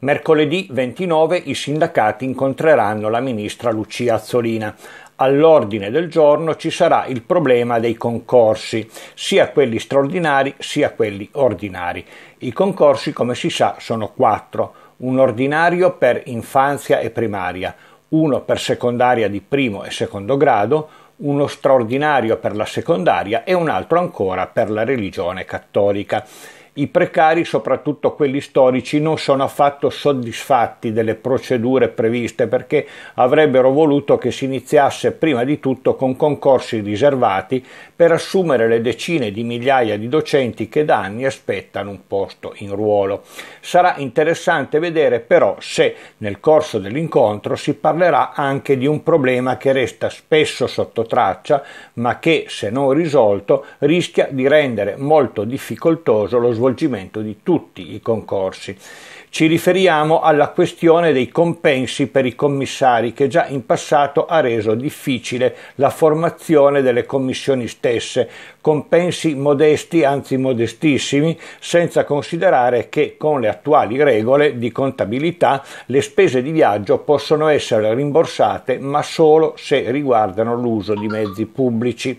Mercoledì 29 i sindacati incontreranno la ministra Lucia Azzolina. All'ordine del giorno ci sarà il problema dei concorsi, sia quelli straordinari sia quelli ordinari. I concorsi, come si sa, sono quattro: un ordinario per infanzia e primaria, uno per secondaria di primo e secondo grado, uno straordinario per la secondaria e un altro ancora per la religione cattolica i precari, soprattutto quelli storici, non sono affatto soddisfatti delle procedure previste perché avrebbero voluto che si iniziasse prima di tutto con concorsi riservati per assumere le decine di migliaia di docenti che da anni aspettano un posto in ruolo. Sarà interessante vedere però se nel corso dell'incontro si parlerà anche di un problema che resta spesso sotto traccia ma che, se non risolto, rischia di rendere molto difficoltoso lo svolgimento svolgimento di tutti i concorsi. Ci riferiamo alla questione dei compensi per i commissari che già in passato ha reso difficile la formazione delle commissioni stesse, compensi modesti anzi modestissimi, senza considerare che con le attuali regole di contabilità le spese di viaggio possono essere rimborsate ma solo se riguardano l'uso di mezzi pubblici.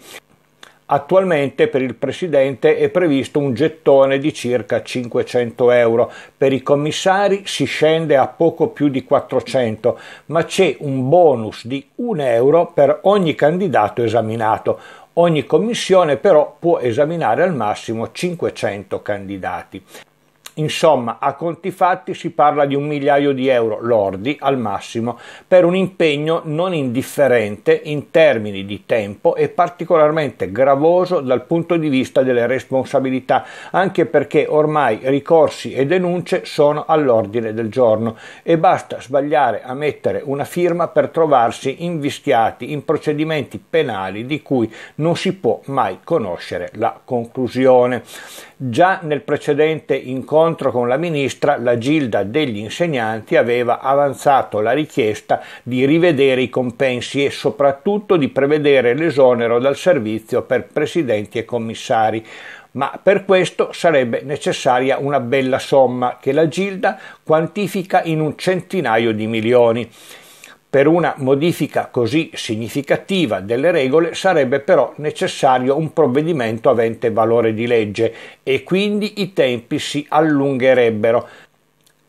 Attualmente per il presidente è previsto un gettone di circa 500 euro, per i commissari si scende a poco più di 400, ma c'è un bonus di 1 euro per ogni candidato esaminato. Ogni commissione però può esaminare al massimo 500 candidati. Insomma, a conti fatti si parla di un migliaio di euro lordi al massimo per un impegno non indifferente in termini di tempo e particolarmente gravoso dal punto di vista delle responsabilità, anche perché ormai ricorsi e denunce sono all'ordine del giorno e basta sbagliare a mettere una firma per trovarsi invischiati in procedimenti penali di cui non si può mai conoscere la conclusione. Già nel precedente incontro incontro con la ministra, la Gilda degli insegnanti aveva avanzato la richiesta di rivedere i compensi e soprattutto di prevedere l'esonero dal servizio per presidenti e commissari ma per questo sarebbe necessaria una bella somma che la Gilda quantifica in un centinaio di milioni. Per una modifica così significativa delle regole sarebbe però necessario un provvedimento avente valore di legge e quindi i tempi si allungherebbero.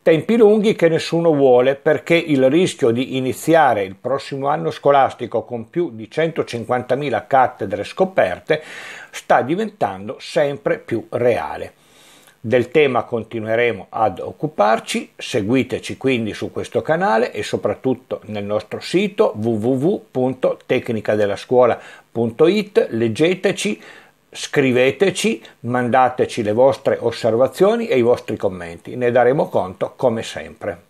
Tempi lunghi che nessuno vuole perché il rischio di iniziare il prossimo anno scolastico con più di 150.000 cattedre scoperte sta diventando sempre più reale. Del tema continueremo ad occuparci, seguiteci quindi su questo canale e soprattutto nel nostro sito www.tecnicadellascuola.it, leggeteci, scriveteci, mandateci le vostre osservazioni e i vostri commenti, ne daremo conto come sempre.